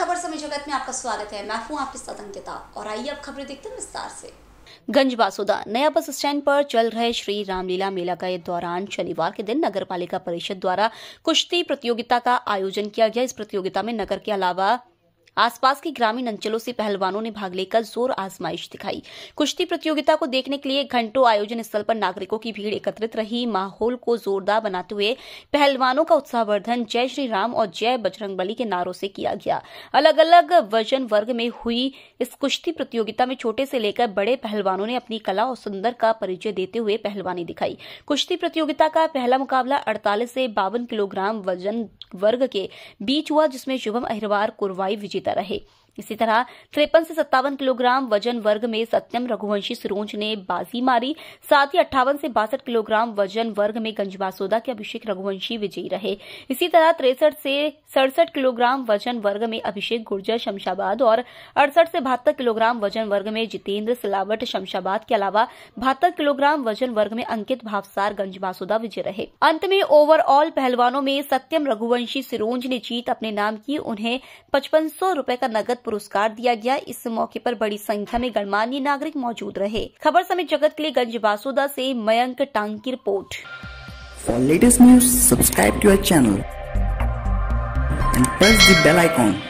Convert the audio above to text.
खबर समय जगत में आपका स्वागत है मैं हूँ आपके साथ अंकिता और आइए अब खबरें देखते हैं विस्तार से गंज बासुदा नया बस स्टैंड पर चल रहे श्री रामलीला मेला के दौरान शनिवार के दिन नगर पालिका परिषद द्वारा कुश्ती प्रतियोगिता का आयोजन किया गया इस प्रतियोगिता में नगर के अलावा आसपास के ग्रामीण अंचलों से पहलवानों ने भाग लेकर जोर आजमाइश दिखाई कुश्ती प्रतियोगिता को देखने के लिए घंटों आयोजन स्थल पर नागरिकों की भीड़ एकत्रित रही माहौल को जोरदार बनाते हुए पहलवानों का उत्साहवर्धन जय श्री राम और जय बजरंग बली के नारों से किया गया अलग अलग वजन वर्ग में हुई इस कुश्ती प्रतियोगिता में छोटे से लेकर बड़े पहलवानों ने अपनी कला और सुंदर का परिचय देते हुए पहलवानी दिखाई कुश्ती प्रतियोगिता का पहला मुकाबला अड़तालीस से बावन किलोग्राम वजन वर्ग के बीच हुआ जिसमें शुभम अहिरवार कुरवाई विजेता जीता रहे इसी तरह तिरपन से सत्तावन किलोग्राम वजन वर्ग में सत्यम रघुवंशी सिरोंज ने बाजी मारी साथ ही अट्ठावन से बासठ किलोग्राम वजन वर्ग में गंजबासोदा के अभिषेक रघुवंशी विजयी रहे इसी तरह तिरसठ से सड़सठ किलोग्राम वजन वर्ग में अभिषेक गुर्जर शमशाबाद और अड़सठ से बहत्तर किलोग्राम वजन वर्ग में जितेंद्र सिलावट शमशाबाद के अलावा बहत्तर किलोग्राम वजन वर्ग में अंकित भावसार गंजबासोदा विजय रहे अंत में ओवरऑल पहलवानों में सत्यम रघुवंशी सिरोंज ने जीत अपने नाम की उन्हें पचपन सौ रूपये का नगद पुरस्कार दिया गया इस मौके पर बड़ी संख्या में गणमान्य नागरिक मौजूद रहे खबर समय जगत के लिए गंज बासोदा से मयंक टांग की report for latest news subscribe to channel and press bell icon